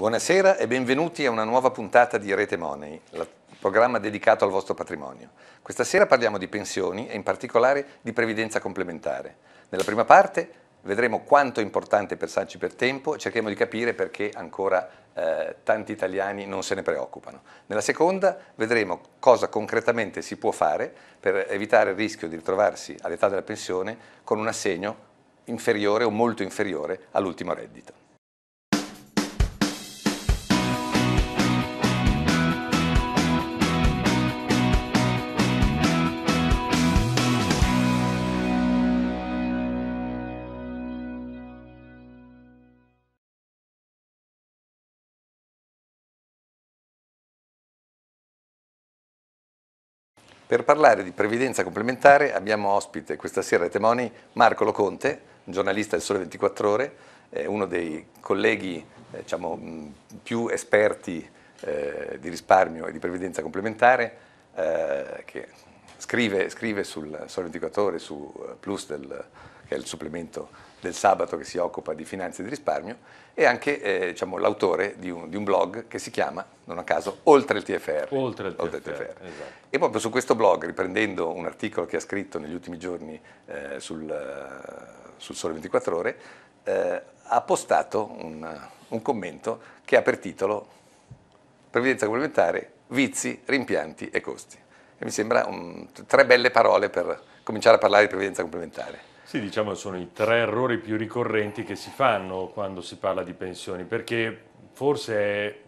Buonasera e benvenuti a una nuova puntata di Rete Money, il programma dedicato al vostro patrimonio. Questa sera parliamo di pensioni e in particolare di previdenza complementare. Nella prima parte vedremo quanto è importante pensarci per tempo e cerchiamo di capire perché ancora eh, tanti italiani non se ne preoccupano. Nella seconda vedremo cosa concretamente si può fare per evitare il rischio di ritrovarsi all'età della pensione con un assegno inferiore o molto inferiore all'ultimo reddito. Per parlare di previdenza complementare abbiamo ospite questa sera ai Temoni Marco Loconte, giornalista del Sole 24 Ore, eh, uno dei colleghi eh, diciamo, mh, più esperti eh, di risparmio e di previdenza complementare, eh, che scrive, scrive, sul Sole 24 Ore, su eh, Plus, del, che è il supplemento del Sabato che si occupa di finanze e di risparmio e anche eh, diciamo, l'autore di un, di un, blog che si chiama, non a caso, Oltre il TFR. Oltre il TFR. Oltre il TFR. Esatto. E proprio su questo blog, riprendendo un articolo che ha scritto negli ultimi giorni eh, sul, eh, sul, Sole 24 Ore, eh, ha postato un, un commento che ha per titolo Previdenza complementare, vizi, rimpianti e costi. E mi sembra un, tre belle parole per cominciare a parlare di previdenza complementare. Sì, diciamo sono i tre errori più ricorrenti che si fanno quando si parla di pensioni, perché forse è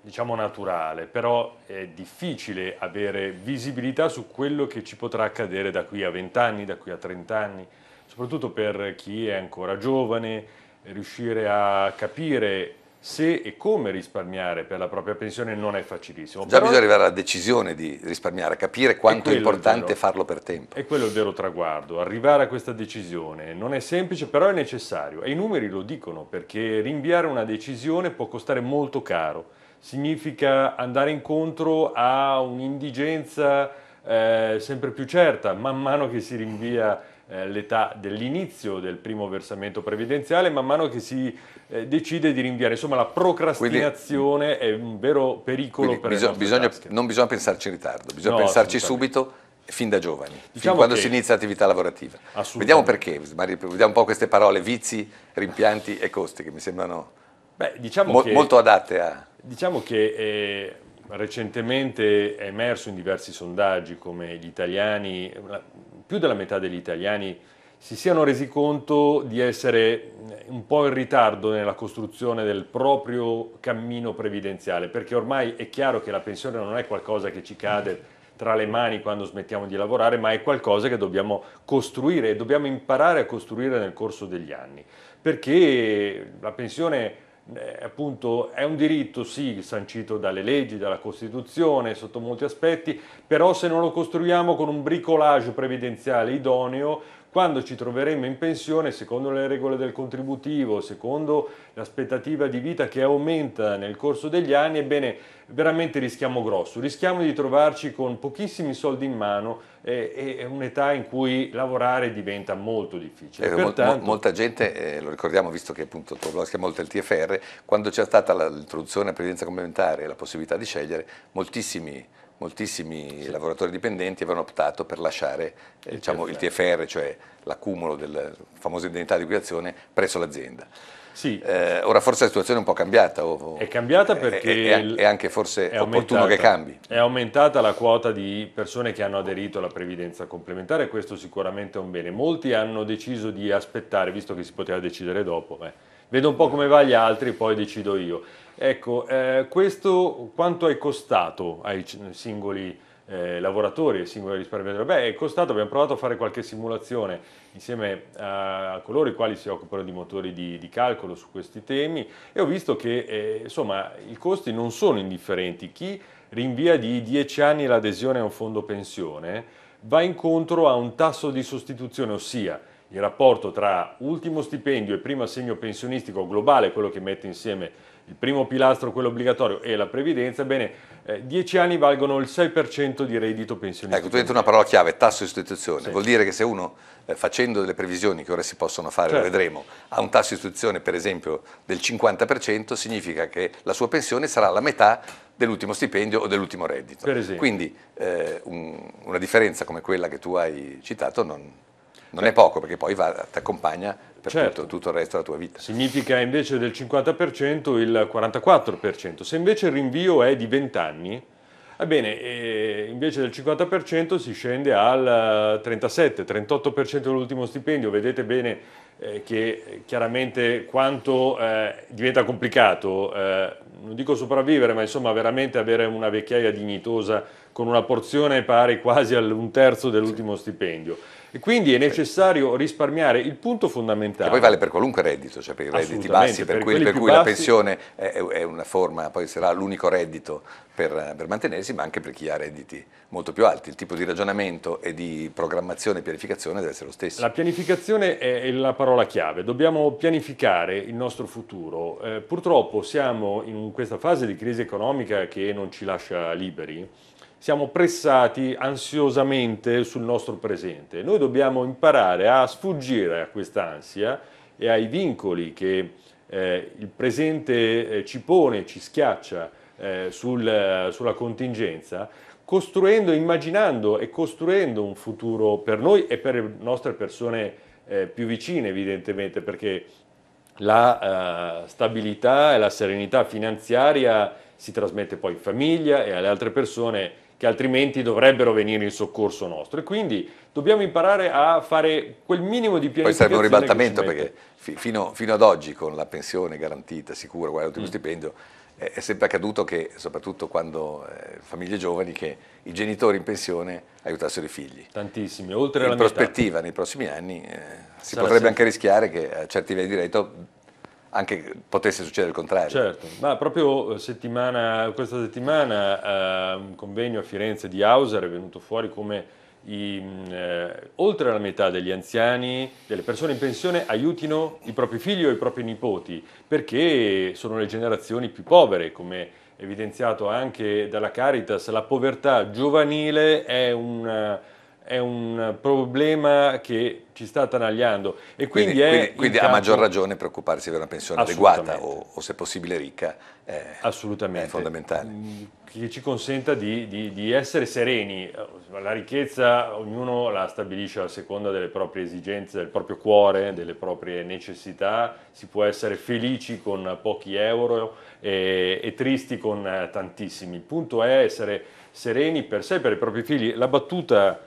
diciamo naturale, però è difficile avere visibilità su quello che ci potrà accadere da qui a 20 anni, da qui a 30 anni, soprattutto per chi è ancora giovane, riuscire a capire se e come risparmiare per la propria pensione non è facilissimo. Già Però bisogna arrivare alla decisione di risparmiare, capire quanto è, è importante vero, farlo per tempo. E quello è il vero traguardo, arrivare a questa decisione non è semplice, però è necessario e i numeri lo dicono perché rinviare una decisione può costare molto caro, significa andare incontro a un'indigenza eh, sempre più certa man mano che si rinvia eh, l'età dell'inizio del primo versamento previdenziale man mano che si eh, decide di rinviare. Insomma la procrastinazione quindi, è un vero pericolo per bisog- bisogna, Non bisogna pensarci in ritardo, bisogna no, pensarci subito fin da giovani, diciamo fin quando si inizia l'attività lavorativa. Vediamo perché, vediamo un po' queste parole, vizi, rimpianti e costi che mi sembrano Beh, diciamo mo- che, molto adatte a... Diciamo che... Eh, recentemente è emerso in diversi sondaggi come gli italiani, più della metà degli italiani si siano resi conto di essere mm, un po' in ritardo nella costruzione del proprio cammino previdenziale, perché ormai è chiaro che la pensione non è qualcosa che ci cade tra le mani quando smettiamo di lavorare, ma è qualcosa che dobbiamo costruire e dobbiamo imparare a costruire nel corso degli anni, perché la pensione eh, appunto è un diritto sì sancito dalle leggi, dalla Costituzione sotto molti aspetti, però se non lo costruiamo con un bricolage previdenziale idoneo quando ci troveremo in pensione, secondo le regole del contributivo, secondo l'aspettativa di vita che aumenta nel corso degli anni, ebbene veramente rischiamo grosso, rischiamo di trovarci con pochissimi soldi in mano e, e un'età in cui lavorare diventa molto difficile. Eh, Pertanto, mo, molta gente, eh, lo ricordiamo visto che appunto tuo blog molto il TFR, quando c'è stata l'introduzione a previdenza complementare e la possibilità di scegliere, moltissimi moltissimi lavoratori dipendenti avevano optato per lasciare eh, il, diciamo, TFR. il, TFR. cioè l'accumulo della famosa indennità di liquidazione, presso l'azienda. Sì. Eh, ora forse la situazione è un po' cambiata. O, è cambiata perché... È, è, è anche forse è opportuno che cambi. È aumentata la quota di persone che hanno aderito alla previdenza complementare, questo sicuramente è un bene. Molti hanno deciso di aspettare, visto che si poteva decidere dopo, beh, vedo un po' come va gli altri, poi decido io. Ecco, eh, questo quanto è costato ai singoli eh, lavoratori, ai singoli risparmiatori? Beh, è costato, abbiamo provato a fare qualche simulazione insieme a, a coloro i quali si occupano di motori di, di, calcolo su questi temi e ho visto che eh, insomma, i costi non sono indifferenti. Chi rinvia di 10 anni l'adesione a un fondo pensione va incontro a un tasso di sostituzione, ossia il rapporto tra ultimo stipendio e primo assegno pensionistico globale, quello che mette insieme il primo pilastro, quello obbligatorio e la previdenza, bene, 10 eh, anni valgono il 6% di reddito pensionistico. Ecco, tu hai detto una parola chiave, tasso di istituzione. sì. vuol dire che se uno eh, facendo delle previsioni che ora si possono fare, certo. vedremo, ha un tasso di istituzione, per esempio del 50%, significa che la sua pensione sarà la metà dell'ultimo stipendio o dell'ultimo reddito. Quindi eh, un, una differenza come quella che tu hai citato non, non è poco perché poi ti accompagna per certo. tutto, tutto, il resto della tua vita. Significa invece del 50% il 44%. Se invece il rinvio è di 20 anni, ebbene, invece del 50% si scende al 37-38% dell'ultimo stipendio. Vedete bene eh, che chiaramente quanto eh, diventa complicato. Eh, non dico sopravvivere, ma insomma veramente avere una vecchiaia dignitosa con una porzione pari quasi all'un terzo dell'ultimo sì. stipendio. E quindi è necessario risparmiare il punto fondamentale. E poi vale per qualunque reddito, cioè per i redditi bassi, per, per cui, per cui bassi... la pensione è, è, una forma, poi sarà l'unico reddito per, per, mantenersi, ma anche per chi ha redditi molto più alti. Il tipo di ragionamento e di programmazione e pianificazione deve essere lo stesso. La pianificazione è la parola chiave, dobbiamo pianificare il nostro futuro. Eh, purtroppo siamo in un questa fase di crisi economica che non ci lascia liberi, siamo pressati ansiosamente sul nostro presente. Noi dobbiamo imparare a sfuggire a quest'ansia e ai vincoli che eh, il presente eh, ci pone, ci schiaccia eh, sul, sulla contingenza, costruendo, immaginando e costruendo un futuro per noi e per le nostre persone eh, più vicine, evidentemente, perché la eh, stabilità e la serenità finanziaria si trasmette poi in famiglia e alle altre persone che altrimenti dovrebbero venire in soccorso nostro. E quindi dobbiamo imparare a fare quel minimo di pianificazione. Poi serve un ribaltamento perché fino, fino, ad oggi con la pensione garantita, sicura, guarda, l'ultimo mm. stipendio, è sempre accaduto che, soprattutto quando eh, famiglie giovani, che i genitori in pensione aiutassero i figli. Tantissimi, oltre alla In prospettiva, metà. nei prossimi anni, eh, si Sarà potrebbe anche rischiare che a certi livelli di reddito anche potesse succedere il contrario. Certo, ma proprio eh, settimana, questa settimana eh, un convegno a Firenze di Hauser è venuto fuori come i, mm, eh, oltre la metà degli anziani, delle persone in pensione, aiutino i propri figli o i propri nipoti, perché sono le generazioni più povere, come evidenziato anche dalla Caritas, la povertà giovanile è una eh, è un problema che ci sta attanagliando. E quindi, quindi, quindi, quindi caso... ha maggior ragione preoccuparsi per una pensione adeguata o, o, se possibile ricca è, eh, Assolutamente. È fondamentale. Mm, che ci consenta di, di, di, essere sereni. La ricchezza ognuno la stabilisce a seconda delle proprie esigenze, del proprio cuore, delle proprie necessità. Si può essere felici con pochi euro e, eh, e tristi con eh, tantissimi. Il punto è essere sereni per sé e per i propri figli. La battuta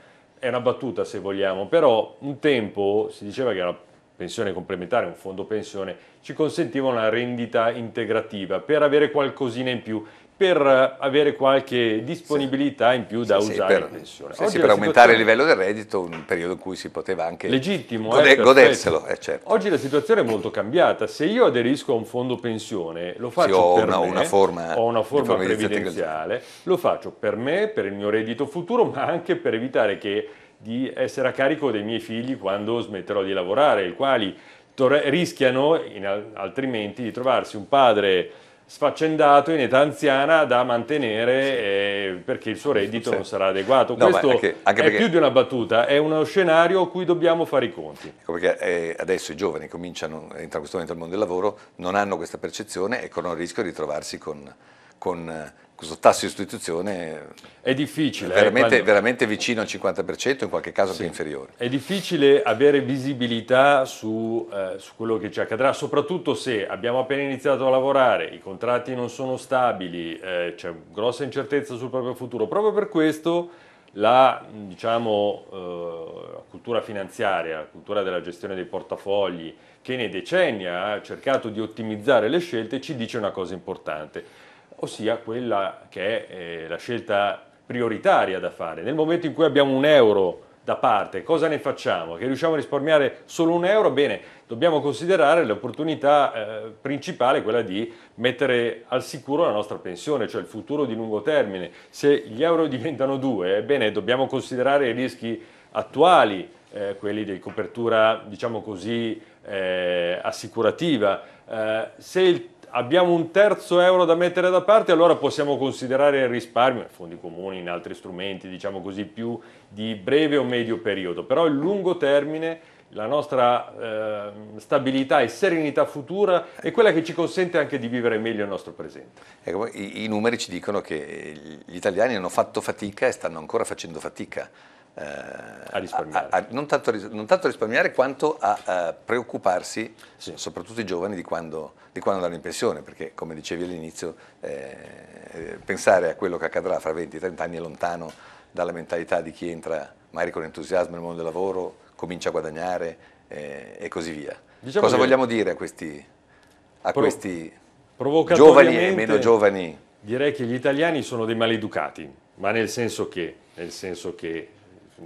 è una battuta se vogliamo, però un tempo si diceva che la pensione complementare, un fondo pensione, ci consentiva una rendita integrativa per avere qualcosina in più per eh, avere qualche disponibilità in più da sì, usare sì, per, pensione. Sì, sì, per aumentare il livello del reddito, un periodo in cui si poteva anche Legittimo, gode- eh, goderselo. Eh, certo. Oggi la situazione è molto cambiata, se io aderisco a un fondo pensione, lo faccio ho per una, me, una forma, ho una forma previdenziale, lo faccio per me, per il mio reddito futuro, ma anche per evitare che di essere a carico dei miei figli quando smetterò di lavorare, i quali rischiano in, altrimenti di trovarsi un padre sfaccendato in età anziana da mantenere eh, perché il suo reddito sì. non sarà adeguato. No, Questo anche, anche è più di una battuta, è uno scenario a cui dobbiamo fare i conti. Ecco perché eh, adesso i giovani cominciano, in questo momento al mondo del lavoro, non hanno questa percezione e corrono il rischio di trovarsi con, con eh, questo tasso di sostituzione è difficile. Eh, veramente, quando... veramente vicino al 50%, in qualche caso sì. anche inferiore. È difficile avere visibilità su, eh, su, quello che ci accadrà, soprattutto se abbiamo appena iniziato a lavorare, i contratti non sono stabili, eh, c'è grossa incertezza sul proprio futuro. Proprio per questo la, diciamo, eh, cultura finanziaria, la cultura della gestione dei portafogli, che nei decenni ha cercato di ottimizzare le scelte, ci dice una cosa importante ossia quella che è eh, la scelta prioritaria da fare. Nel momento in cui abbiamo un euro da parte, cosa ne facciamo? Che riusciamo a risparmiare solo un euro? Bene, dobbiamo considerare l'opportunità eh, principale, quella di mettere al sicuro la nostra pensione, cioè il futuro di lungo termine. Se gli euro diventano due, eh, bene, dobbiamo considerare i rischi attuali, eh, quelli di copertura, diciamo così, eh, assicurativa. se il abbiamo un terzo euro da mettere da parte, allora possiamo considerare il risparmio in fondi comuni, in altri strumenti, diciamo così, più di breve o medio periodo, però il lungo termine la nostra eh, stabilità e serenità futura è quella che ci consente anche di vivere meglio il nostro presente. Ecco, i, i numeri ci dicono che gli italiani hanno fatto fatica e stanno ancora facendo fatica eh, a risparmiare. A, a, non, tanto, non, tanto, risparmiare quanto a, a eh, preoccuparsi, sì. soprattutto i giovani, di quando, di quando, andranno in pensione, perché come dicevi all'inizio, eh, eh pensare a quello che accadrà fra 20-30 anni è lontano dalla mentalità di chi entra magari con entusiasmo nel mondo del lavoro, comincia a guadagnare eh, e così via. Diciamo Cosa vogliamo dire a questi, a pro, questi giovani e meno giovani? Direi che gli italiani sono dei maleducati, ma nel senso che, nel senso che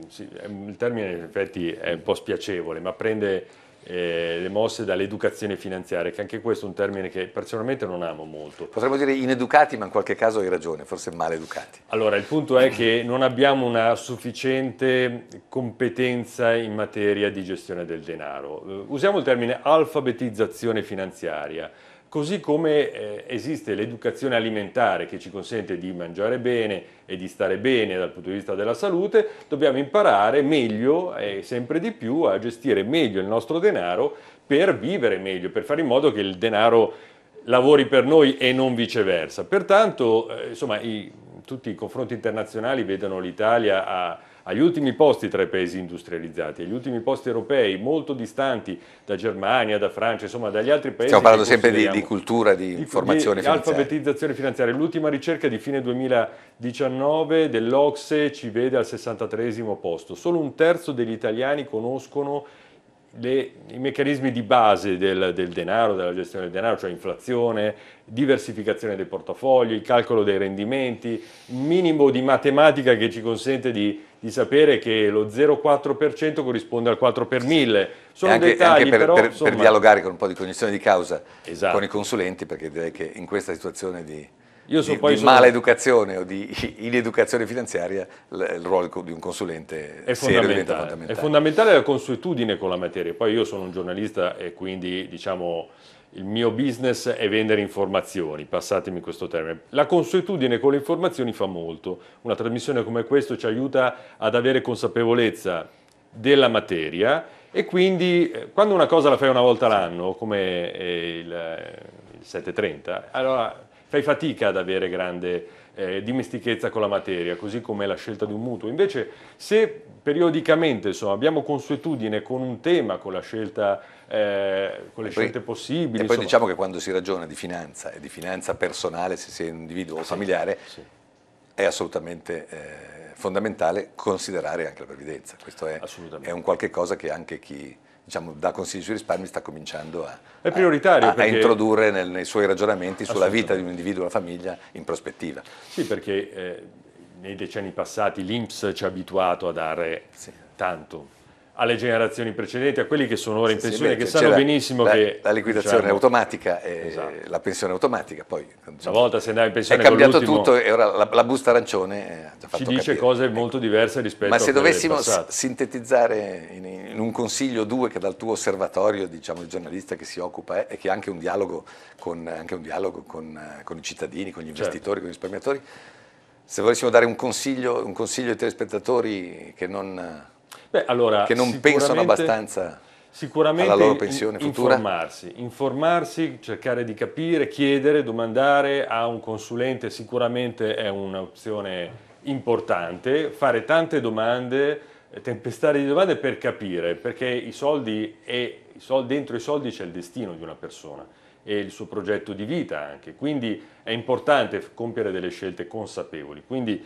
sì, il termine in effetti è un po' spiacevole, ma prende eh, le mosse dall'educazione finanziaria, che anche questo è un termine che personalmente non amo molto. Potremmo dire ineducati, ma in qualche caso hai ragione, forse maleducati. Allora, il punto è che non abbiamo una sufficiente competenza in materia di gestione del denaro. Eh, usiamo il termine alfabetizzazione finanziaria Così come eh, esiste l'educazione alimentare che ci consente di mangiare bene e di stare bene dal punto di vista della salute, dobbiamo imparare meglio e sempre di più a gestire meglio il nostro denaro per vivere meglio, per fare in modo che il denaro lavori per noi e non viceversa. Pertanto, eh, insomma, i, tutti i confronti internazionali vedono l'Italia a agli ultimi posti tra i paesi industrializzati, agli ultimi posti europei, molto distanti da Germania, da Francia, insomma dagli altri paesi. Stiamo parlando sempre di, di, cultura, di, di formazione di, finanziaria. alfabetizzazione finanziaria. L'ultima ricerca di fine 2019 dell'Ocse ci vede al 63 posto. Solo un terzo degli italiani conoscono le, i meccanismi di base del, del, denaro, della gestione del denaro, cioè inflazione, diversificazione dei portafogli, il calcolo dei rendimenti, un minimo di matematica che ci consente di di sapere che lo 0,4% corrisponde al 4 per 1000. Sono anche, dettagli anche per, però, per, insomma... per, dialogare con un po' di cognizione di causa esatto. con i consulenti, perché direi che in questa situazione di, io so, di, poi di sono... maleducazione o di ineducazione finanziaria il ruolo di un consulente è fondamentale, fondamentale. È fondamentale la consuetudine con la materia. Poi io sono un giornalista e quindi diciamo il mio business è vendere informazioni, passatemi questo termine. La consuetudine con le informazioni fa molto. Una trasmissione come questa ci aiuta ad avere consapevolezza della materia e quindi eh, quando una cosa la fai una volta l'anno, come eh, il, eh, il 730, allora fai fatica ad avere grande eh, dimestichezza con la materia, così come la scelta di un mutuo. Invece se periodicamente insomma, abbiamo consuetudine con un tema, con la scelta eh, con le poi, scelte possibili. E poi diciamo che quando si ragiona di finanza e di finanza personale, se si è individuo o familiare, sì. è assolutamente eh, fondamentale considerare anche la previdenza. Questo è, è un qualche cosa che anche chi diciamo, da Consigli sui risparmi sta cominciando a, a, a, a introdurre nel, nei suoi ragionamenti sulla vita di un individuo e una famiglia in prospettiva. Sì, perché eh, nei decenni passati l'Inps ci ha abituato a dare sì. tanto alle generazioni precedenti, a quelli che sono ora in pensione, che sanno benissimo la, che... La liquidazione diciamo, automatica e esatto. la pensione automatica, poi... Una volta se andava in pensione... È cambiato tutto e ora la, la busta arancione eh, ha Ci dice capire. cose molto ecco. diverse rispetto a... Ma se dovessimo sintetizzare in, in, un consiglio o due che dal tuo osservatorio, diciamo, il giornalista che si occupa eh, e che ha anche un dialogo, con, un dialogo con, eh, con, i cittadini, con gli certo. investitori, certo. con gli risparmiatori, se volessimo dare un consiglio, un consiglio ai telespettatori che non Beh, allora, che non pensano abbastanza sicuramente alla loro pensione in, futura? Informarsi, informarsi, cercare di capire, chiedere, domandare a un consulente sicuramente è un'opzione importante, fare tante domande, eh, tempestare di domande per capire, perché i soldi e dentro i soldi c'è il destino di una persona e il suo progetto di vita anche, quindi è importante compiere delle scelte consapevoli. Quindi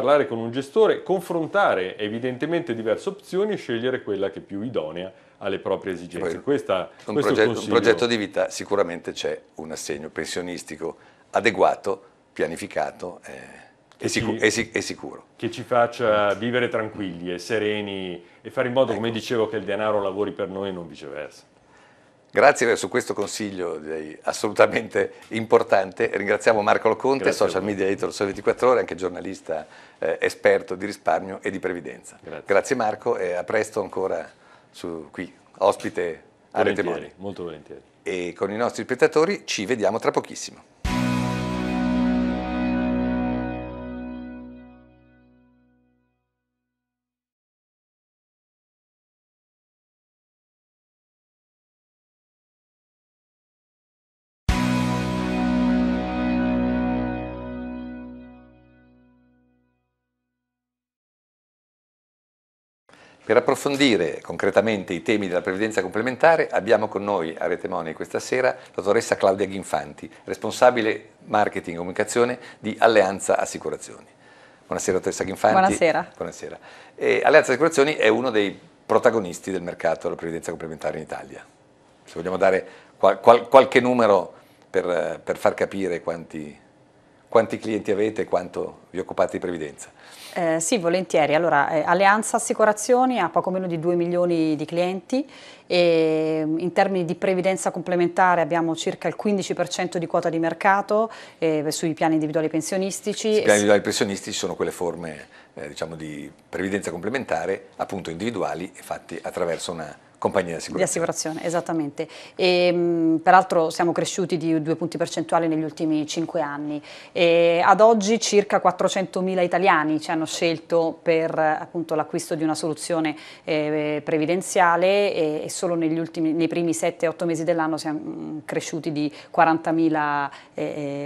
parlare con un gestore, confrontare evidentemente diverse opzioni e scegliere quella che è più idonea alle proprie esigenze. Poi, Questa, un, progetto, consiglio... un progetto di vita sicuramente c'è un assegno pensionistico adeguato, pianificato. Eh che ci, è, sic- è, sicuro. Che ci faccia vivere tranquilli e sereni e fare in modo, ecco. come dicevo, che il denaro lavori per noi e non viceversa. Grazie su questo consiglio assolutamente importante. Ringraziamo Marco Loconte, Grazie social media editor Sole 24 Ore, anche giornalista eh, esperto di risparmio e di previdenza. Grazie, Grazie Marco e a presto ancora su, qui, ospite a Rete Molto volentieri. E con i nostri spettatori ci vediamo tra pochissimo. Per approfondire concretamente i temi della previdenza complementare abbiamo con noi a Rete Moni questa sera la dottoressa Claudia Ghinfanti, responsabile marketing e comunicazione di Alleanza Assicurazioni. Buonasera dottoressa Ghinfanti. Buonasera. Buonasera. Alleanza Assicurazioni è uno dei protagonisti del mercato della previdenza complementare in Italia. Se vogliamo dare qual, qual, qualche numero per, per far capire quanti, quanti clienti avete e quanto vi occupate di previdenza. Eh, sì, volentieri. Allora, eh, Alleanza Assicurazioni ha poco meno di 2 milioni di clienti e mm, in termini di previdenza complementare abbiamo circa il 15% di quota di mercato eh, sui piani individuali pensionistici. I piani individuali pensionistici sono quelle forme eh, diciamo di previdenza complementare appunto individuali fatti attraverso una compagnie di assicurazione. Di assicurazione, esattamente. E, ehm, peraltro siamo cresciuti di due punti percentuali negli ultimi cinque anni. E ad oggi circa 400.000 italiani ci hanno scelto per appunto, l'acquisto di una soluzione eh, previdenziale e, e solo ultimi, nei primi 7-8 mesi dell'anno siamo mm, cresciuti di 40.000 eh,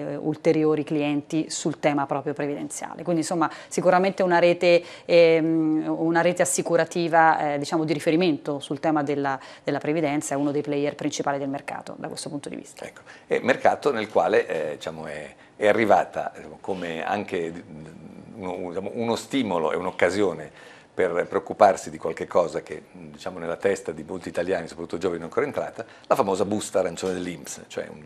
eh, ulteriori clienti sul tema proprio previdenziale. Quindi insomma sicuramente una rete, eh, una rete assicurativa eh, diciamo, di riferimento sul tema della, della, previdenza è uno dei player principali del mercato da questo punto di vista. Ecco. E mercato nel quale eh, diciamo, è, è, arrivata diciamo, come anche uno, diciamo, uno stimolo e un'occasione per preoccuparsi di qualche cosa che diciamo nella testa di molti italiani, soprattutto giovani, è ancora entrata, la famosa busta arancione dell'Inps, cioè un,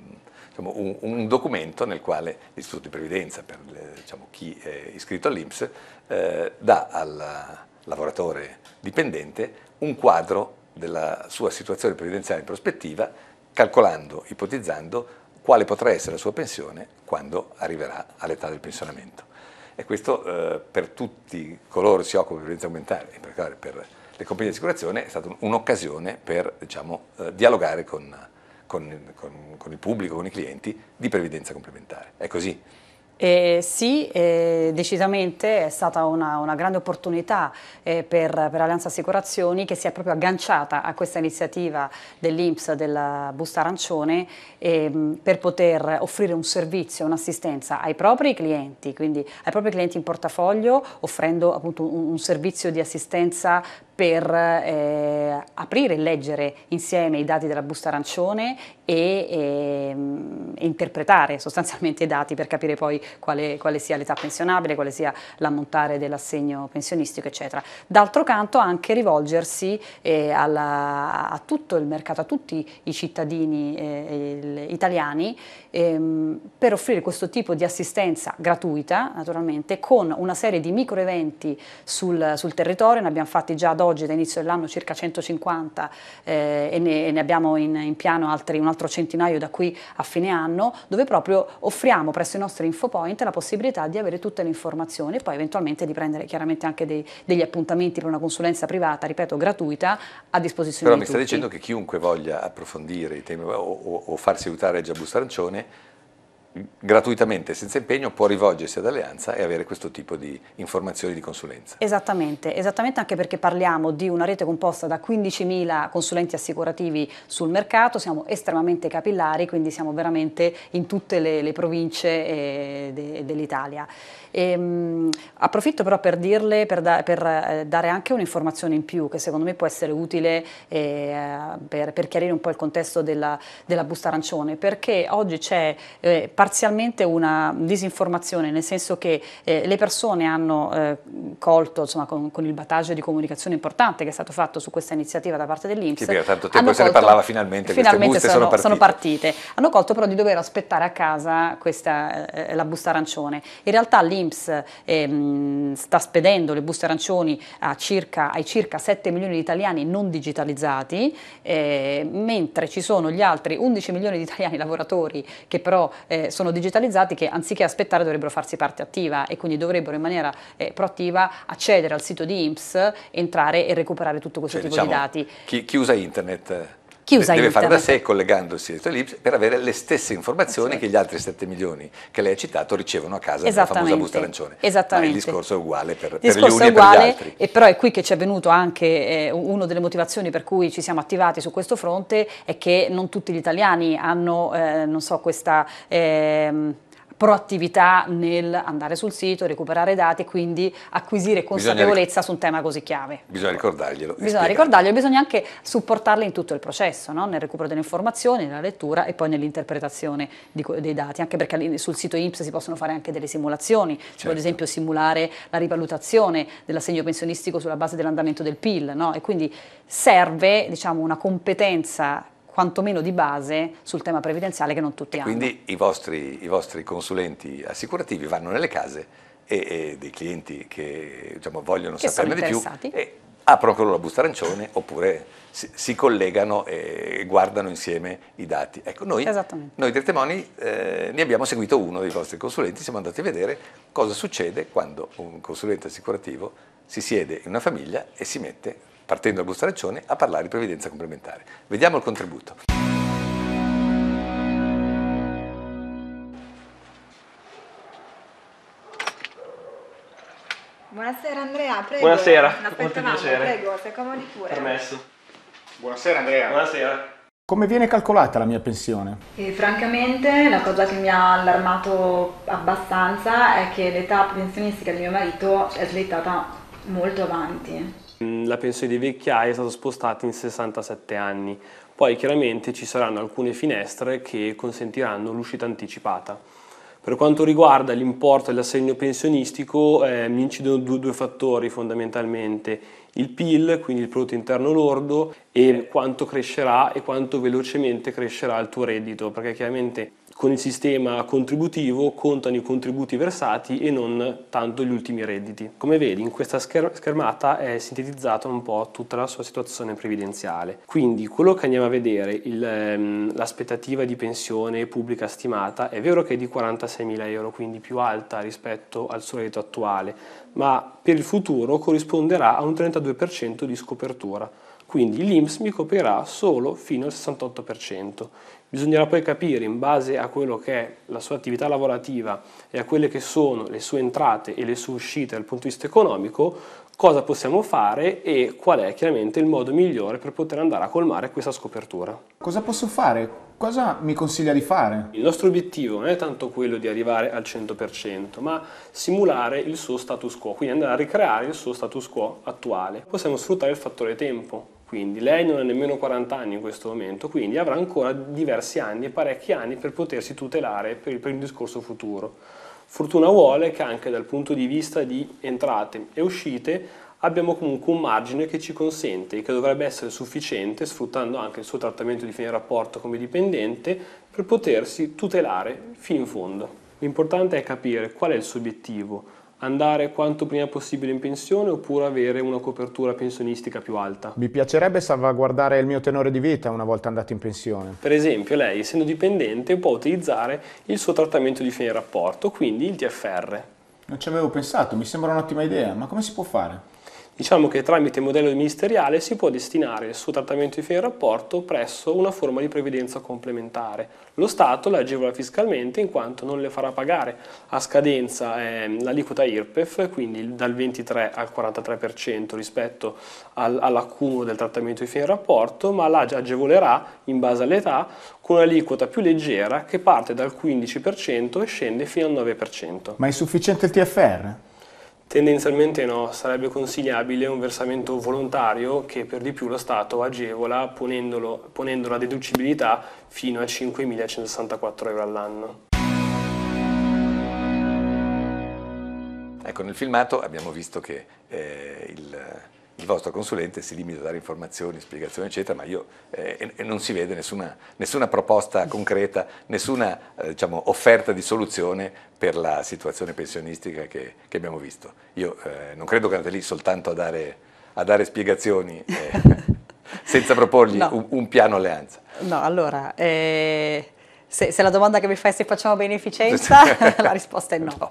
diciamo, un, un, documento nel quale l'Istituto di Previdenza, per eh, diciamo, chi è iscritto all'Inps, eh, dà al lavoratore dipendente un quadro della sua situazione previdenziale in prospettiva, calcolando, ipotizzando quale potrà essere la sua pensione quando arriverà all'età del pensionamento. E questo eh, per tutti coloro che si occupano di previdenza aumentare, in particolare per le compagnie di assicurazione, è stata un'occasione per diciamo, eh, dialogare con, con, con, con il pubblico, con i clienti di previdenza complementare. È così. Eh, sì, eh, decisamente è stata una, una grande opportunità eh, per, per, Alleanza Assicurazioni che si è proprio agganciata a questa iniziativa dell'Inps della busta arancione ehm, per poter offrire un servizio, un'assistenza ai propri clienti, quindi ai propri clienti in portafoglio offrendo appunto un, un servizio di assistenza per eh, aprire e leggere insieme i dati della busta arancione e, ehm, e interpretare sostanzialmente i dati per capire poi quale, quale sia l'età pensionabile, quale sia l'ammontare dell'assegno pensionistico, eccetera. D'altro canto anche rivolgersi eh, alla, a tutto il mercato, a tutti i cittadini eh, italiani ehm, per offrire questo tipo di assistenza gratuita, naturalmente, con una serie di microeventi sul, sul territorio, ne abbiamo fatti già dopo oggi, da inizio dell'anno, circa 150 eh, e, ne, e, ne, abbiamo in, in piano altri, un altro centinaio da qui a fine anno, dove proprio offriamo presso i nostri infopoint la possibilità di avere tutte le informazioni e poi eventualmente di prendere chiaramente anche dei, degli appuntamenti per una consulenza privata, ripeto, gratuita, a disposizione Però di tutti. Però mi sta dicendo che chiunque voglia approfondire i temi o, o, o farsi aiutare già Bustancione gratuitamente, senza impegno, può rivolgersi ad Alleanza e avere questo tipo di informazioni di consulenza. Esattamente, esattamente anche perché parliamo di una rete composta da 15.000 consulenti assicurativi sul mercato, siamo estremamente capillari, quindi siamo veramente in tutte le, le province eh, de, dell'Italia. Ehm, approfitto però per dirle, per, da, per eh, dare anche un'informazione in più che secondo me può essere utile eh, per, per, chiarire un po' il contesto della, della busta arancione, perché oggi c'è eh, parzialmente una disinformazione, nel senso che eh, le persone hanno eh, colto, insomma, con, con, il battaggio di comunicazione importante che è stato fatto su questa iniziativa da parte dell'Inps. Sì, perché tanto tempo se colto, ne parlava finalmente, finalmente sono, sono, partite. sono, partite. Hanno colto però di dover aspettare a casa questa, eh, la busta arancione. In realtà l'Inps ehm, sta spedendo le buste arancioni circa, ai circa 7 milioni di italiani non digitalizzati, eh, mentre ci sono gli altri 11 milioni di italiani lavoratori che però eh, sono digitalizzati che anziché aspettare dovrebbero farsi parte attiva e quindi dovrebbero in maniera eh, proattiva accedere al sito di INPS, entrare e recuperare tutto questo cioè, tipo diciamo, di dati. Chi, chi usa internet eh, chiusa deve internet. fare da sé collegandosi a Lips per avere le stesse informazioni sì. che gli altri 7 milioni che lei ha citato ricevono a casa della famosa busta arancione. Esattamente. Ma il discorso è uguale per, per gli uni uguale, e per gli altri. E però è qui che ci è venuto anche eh, una delle motivazioni per cui ci siamo attivati su questo fronte è che non tutti gli italiani hanno, eh, non so, questa... Eh, proattività nel andare sul sito, recuperare dati e quindi acquisire consapevolezza bisogna, su un tema così chiave. Bisogna ricordarglielo. Bisogna ricordarglielo, bisogna anche supportarle in tutto il processo, no? nel recupero delle informazioni, nella lettura e poi nell'interpretazione dei dati, anche perché sul sito INPS si possono fare anche delle simulazioni, certo. si può ad esempio simulare la rivalutazione dell'assegno pensionistico sulla base dell'andamento del PIL no? e quindi serve diciamo, una competenza quantomeno di base sul tema previdenziale che non tutti e hanno. Quindi i vostri, i vostri, consulenti assicurativi vanno nelle case e, e dei clienti che diciamo, vogliono che saperne di più e aprono con loro la busta arancione oppure si, si, collegano e guardano insieme i dati. Ecco, noi, noi dei testimoni eh, ne abbiamo seguito uno dei vostri consulenti, siamo andati a vedere cosa succede quando un consulente assicurativo si siede in una famiglia e si mette partendo dal busto arancione, a parlare di previdenza complementare. Vediamo il contributo. Buonasera Andrea, prego. Buonasera, molto piacere. Prego, sei comodi pure. Permesso. Buonasera Andrea. Buonasera. Come viene calcolata la mia pensione? E, francamente la cosa che mi ha allarmato abbastanza è che l'età pensionistica di mio marito è slittata molto avanti. Mm, la pensione di vecchiaia è stata spostata in 67 anni, poi chiaramente ci saranno alcune finestre che consentiranno l'uscita anticipata. Per quanto riguarda l'importo dell'assegno pensionistico eh, incidono due, due fattori fondamentalmente, il PIL, quindi il prodotto interno lordo, e quanto crescerà e quanto velocemente crescerà il tuo reddito, perché chiaramente con il sistema contributivo contano i contributi versati e non tanto gli ultimi redditi. Come vedi in questa scher- schermata è sintetizzata un po' tutta la sua situazione previdenziale. Quindi quello che andiamo a vedere, il, ehm, l'aspettativa di pensione pubblica stimata, è vero che è di 46.000 euro, quindi più alta rispetto al suo reddito attuale, ma per il futuro corrisponderà a un 32% di scopertura. Quindi l'IMS mi coprirà solo fino al 68%. Bisognerà poi capire in base a quello che è la sua attività lavorativa e a quelle che sono le sue entrate e le sue uscite dal punto di vista economico cosa possiamo fare e qual è chiaramente il modo migliore per poter andare a colmare questa scopertura. Cosa posso fare Cosa mi consiglia di fare? Il nostro obiettivo non è tanto quello di arrivare al 100%, ma simulare il suo status quo, quindi andare a ricreare il suo status quo attuale. Possiamo sfruttare il fattore tempo, quindi lei non ha nemmeno 40 anni in questo momento, quindi avrà ancora diversi anni e parecchi anni per potersi tutelare per il, per il discorso futuro. Fortuna vuole che anche dal punto di vista di entrate e uscite abbiamo comunque un margine che ci consente e che dovrebbe essere sufficiente, sfruttando anche il suo trattamento di fine rapporto come dipendente, per potersi tutelare fino in fondo. L'importante è capire qual è il suo obiettivo, andare quanto prima possibile in pensione oppure avere una copertura pensionistica più alta. Mi piacerebbe salvaguardare il mio tenore di vita una volta andato in pensione. Per esempio lei, essendo dipendente, può utilizzare il suo trattamento di fine rapporto, quindi il TFR. Non ci avevo pensato, mi sembra un'ottima idea, ma come si può fare? Diciamo che tramite il modello ministeriale si può destinare il suo trattamento di fine rapporto presso una forma di previdenza complementare. Lo Stato la agevola fiscalmente in quanto non le farà pagare a scadenza eh, l'aliquota IRPEF, quindi dal 23 al 43% rispetto al, all'accumulo del trattamento di fine rapporto, ma la agevolerà in base all'età con un'aliquota più leggera che parte dal 15% e scende fino al 9%. Ma è sufficiente il TFR? Tendenzialmente no, sarebbe consigliabile un versamento volontario che per di più lo Stato agevola ponendolo, ponendo la deducibilità fino a 5.164 euro all'anno. Ecco, nel filmato abbiamo visto che eh, il il vostro consulente si limita a dare informazioni, spiegazioni, eccetera, ma io, eh, non si vede nessuna, nessuna proposta concreta, nessuna eh, diciamo, offerta di soluzione per la situazione pensionistica che, che abbiamo visto. Io eh, non credo che andate lì soltanto a dare, a dare spiegazioni eh, senza proporgli no. un, un, piano alleanza. No, allora... Eh, se, se, la domanda che mi fai è se facciamo beneficenza, la risposta è no. no.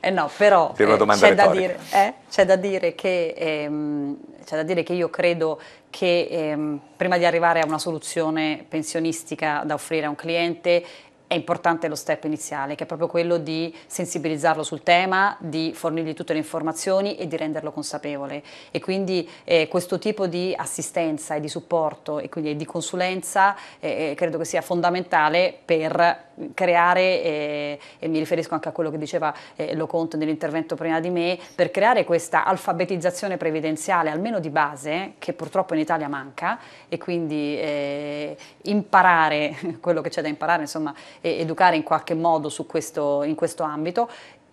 Eh no però eh, eh, c'è, da dire, eh, c'è, da che, ehm, c'è, da dire, che, io credo che ehm, prima di arrivare a una soluzione pensionistica da offrire a un cliente è importante lo step iniziale, che è proprio quello di sensibilizzarlo sul tema, di fornirgli tutte le informazioni e di renderlo consapevole. E quindi eh, questo tipo di assistenza e di supporto e quindi di consulenza eh, eh credo che sia fondamentale per creare, eh, e mi riferisco anche a quello che diceva eh, Lo Conte nell'intervento prima di me, per creare questa alfabetizzazione previdenziale, almeno di base, che purtroppo in Italia manca, e quindi eh, imparare quello che c'è da imparare, insomma, eh, educare in qualche modo questo, in questo ambito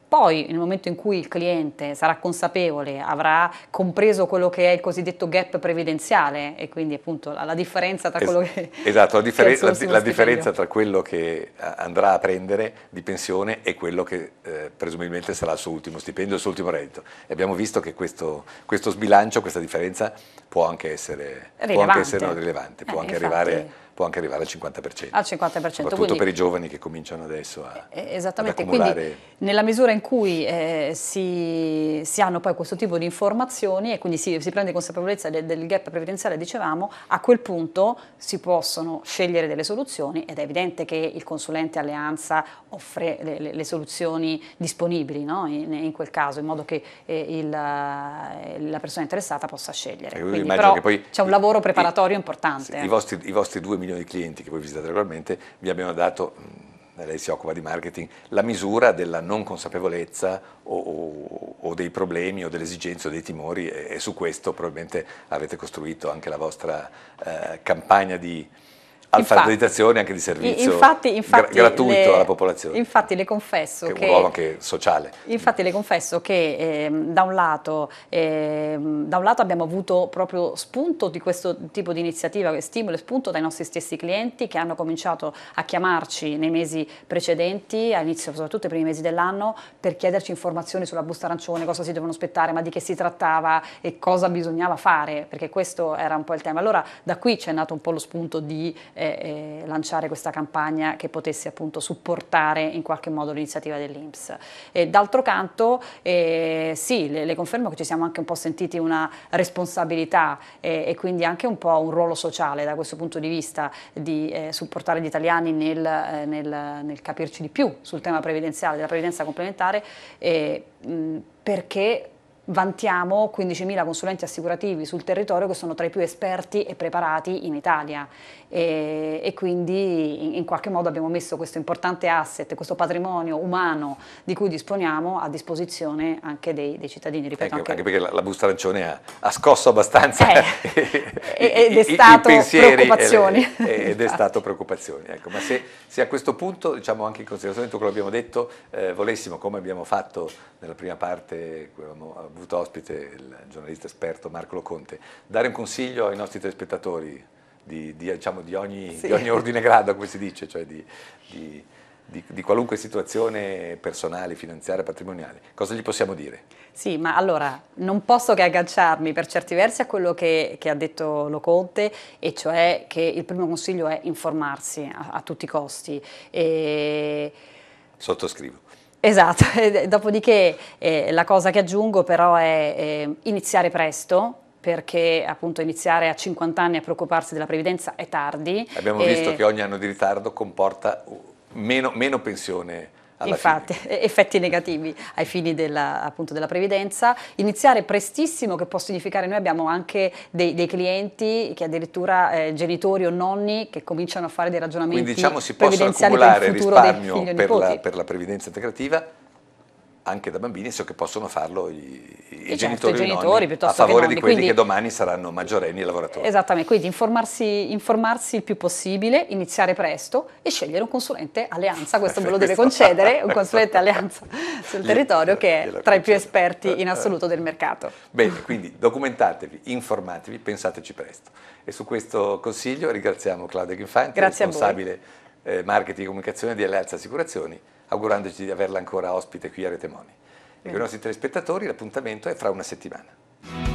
poi nel momento in cui il cliente sarà consapevole, avrà compreso quello che è il cosiddetto gap previdenziale e quindi appunto la, la differenza tra quello che... Esatto, la, differen- che la, la differenza tra quello che eh, andrà a prendere di pensione e quello che eh, presumibilmente sarà il suo ultimo stipendio, il suo ultimo reddito. E abbiamo visto che questo, questo sbilancio, questa differenza può anche essere rilevante, può anche, essere, no, rilevante, può eh, anche infatti può anche arrivare al 50%. Al 50%. Soprattutto quindi, per i giovani che cominciano adesso a Esattamente, quindi nella misura in cui eh, si, si, hanno poi questo tipo di informazioni e quindi si, si prende consapevolezza del, del, gap previdenziale, dicevamo, a quel punto si possono scegliere delle soluzioni ed è evidente che il consulente Alleanza offre le, le, le soluzioni disponibili no? in, in, quel caso, in modo che eh, il, eh, la persona interessata possa scegliere. Quindi, però che poi, c'è un lavoro preparatorio i, importante. i, eh. vostri, I vostri due milioni di clienti che voi visitate regolarmente, vi abbiamo dato, mm, lei si occupa di marketing, la misura della non consapevolezza o, o, o dei problemi o delle esigenze o dei timori e, e, su questo probabilmente avete costruito anche la vostra eh, campagna di alfabetizzazione anche di servizio infatti, infatti, gra gratuito le, alla popolazione. Infatti le confesso che, che, un ruolo anche sociale. Infatti le confesso che eh, da, un lato, eh, da, un lato, abbiamo avuto proprio spunto di questo tipo di iniziativa, stimolo e spunto dai nostri stessi clienti che hanno cominciato a chiamarci nei mesi precedenti, all'inizio soprattutto i primi mesi dell'anno, per chiederci informazioni sulla busta arancione, cosa si devono aspettare, ma di che si trattava e cosa bisognava fare, perché questo era un po' il tema. Allora da qui c'è nato un po' lo spunto di... Eh, eh, eh, lanciare questa campagna che potesse appunto supportare in qualche modo l'iniziativa dell'Inps. d'altro canto eh, sì, le, le, confermo che ci siamo anche un po' sentiti una responsabilità eh, e quindi anche un po' un ruolo sociale da questo punto di vista di eh, supportare gli italiani nel, nel, nel, capirci di più sul tema previdenziale, della previdenza complementare, mh, perché vantiamo 15.000 consulenti assicurativi sul territorio che sono tra i più esperti e preparati in Italia e, e quindi in, in, qualche modo abbiamo messo questo importante asset, questo patrimonio umano di cui disponiamo a disposizione anche dei, dei cittadini. Ripeto, anche, anche, perché la, la busta arancione ha, ha, scosso abbastanza eh, ed è stato preoccupazioni. Ed è stato preoccupazioni. Ecco, ma se, se, a questo punto, diciamo anche in considerazione di tutto quello che abbiamo detto, eh, volessimo, come abbiamo fatto nella prima parte, abbiamo avuto ospite il giornalista esperto Marco Lo Conte, dare un consiglio ai nostri telespettatori di, di, diciamo, di, ogni, sì. di, ogni, ordine grado, come si dice, cioè di, qualunque situazione personale, finanziaria, patrimoniale. Cosa gli possiamo dire? Sì, ma allora non posso che agganciarmi per certi versi a quello che, che ha detto Lo Conte, e cioè che il primo consiglio è informarsi a, a tutti i costi. E... Sottoscrivo. Esatto, dopodiché eh, la cosa che aggiungo però è eh, iniziare presto, perché appunto iniziare a 50 anni a preoccuparsi della previdenza è tardi. Abbiamo e... visto che ogni anno di ritardo comporta meno, meno pensione. Infatti, fine. effetti negativi ai fini della, appunto, della, previdenza. Iniziare prestissimo, che può significare, noi abbiamo anche dei, dei clienti che addirittura eh, genitori o nonni che cominciano a fare dei ragionamenti Quindi diciamo si possono accumulare risparmio per la, per la previdenza integrativa anche da bambini, so che possono farlo i, i eh, certo, genitori, i genitori nonni, a favore nonni, di quelli quindi, che domani saranno maggiorenni e lavoratori. Esattamente, quindi informarsi, informarsi, il più possibile, iniziare presto e scegliere un consulente alleanza, questo me lo deve concedere, un consulente alleanza sul gli, territorio che è tra i più esperti in assoluto del mercato. Bene, quindi documentatevi, informatevi, pensateci presto. E su questo consiglio ringraziamo Claudia Ghinfanti, responsabile eh, marketing e comunicazione di Alleanza Assicurazioni augurandoci di averla ancora ospite qui a Retemoni. E con i nostri telespettatori l'appuntamento è fra una settimana.